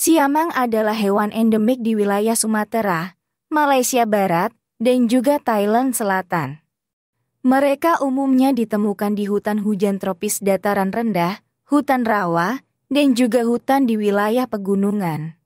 Siamang adalah hewan endemik di wilayah Sumatera, Malaysia Barat, dan juga Thailand Selatan. Mereka umumnya ditemukan di hutan hujan tropis dataran rendah, hutan rawa, dan juga hutan di wilayah pegunungan.